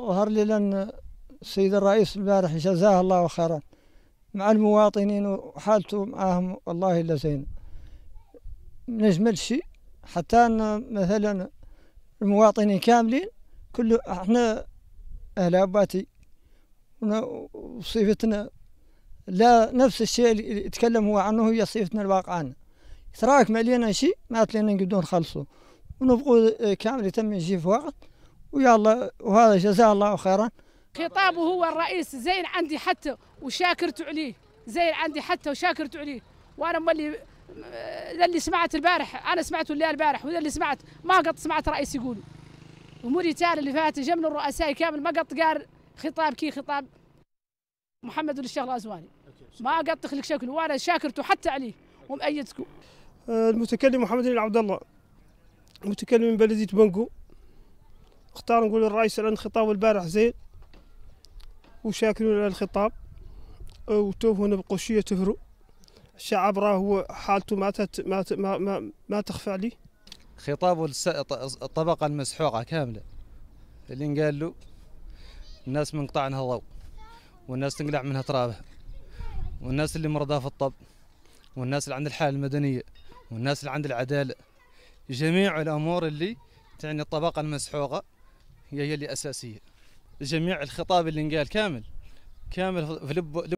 ظهر لي لأن السيد الرئيس البارح جزاه الله خيرا مع المواطنين وحالته معاهم والله إلا زين نجمل شيء حتى أن مثلا المواطنين كاملين كل احنا أهل أباتي وصفتنا لا نفس الشيء اللي يتكلم هو عنه هي صفتنا الواقع عنا يتراكم علينا شيء ما علينا نقدروا نخلصه ونبقوا كامل يتم يجي في وقت ويلا وهذا جزاه الله خيرا خطابه هو الرئيس زين عندي حتى وشاكرت عليه زين عندي حتى وشاكرت عليه وانا ملي ذا اللي سمعت البارح انا سمعته اللي البارح وذا اللي سمعت ما قط سمعت رئيس يقول اموري اللي فاتت جمل الرؤساء كامل ما قط قال خطاب كي خطاب محمد بن الشيخ الازواني ما قط خلق شكله وانا شاكرته حتى عليه ومؤيدكم آه، المتكلم محمد بن عبد الله متكلم من بلديه بنكو نختار نقول الرئيس عند خطاب البارح زين وشاكرين على الخطاب نبقوا بقشية تهرو الشعب راه حالته ما, تت ما, ما, ما, ما تخفى عليه خطاب الطبقة المسحوقة كاملة اللي قال له الناس منقطع عنها ضوء والناس تنقلع منها ترابها والناس اللي مرضاه في الطب والناس اللي عند الحالة المدنية والناس اللي عند العدالة جميع الأمور اللي تعني الطبقة المسحوقة هي اللي اساسيه جميع الخطاب اللي انقال كامل كامل في لب